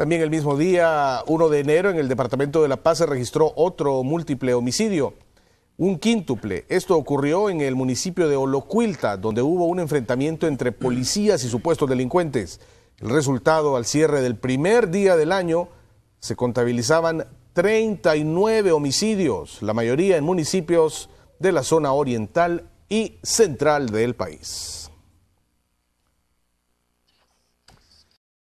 También el mismo día, 1 de enero, en el Departamento de La Paz se registró otro múltiple homicidio, un quíntuple. Esto ocurrió en el municipio de Olocuilta, donde hubo un enfrentamiento entre policías y supuestos delincuentes. El resultado, al cierre del primer día del año, se contabilizaban 39 homicidios, la mayoría en municipios de la zona oriental y central del país.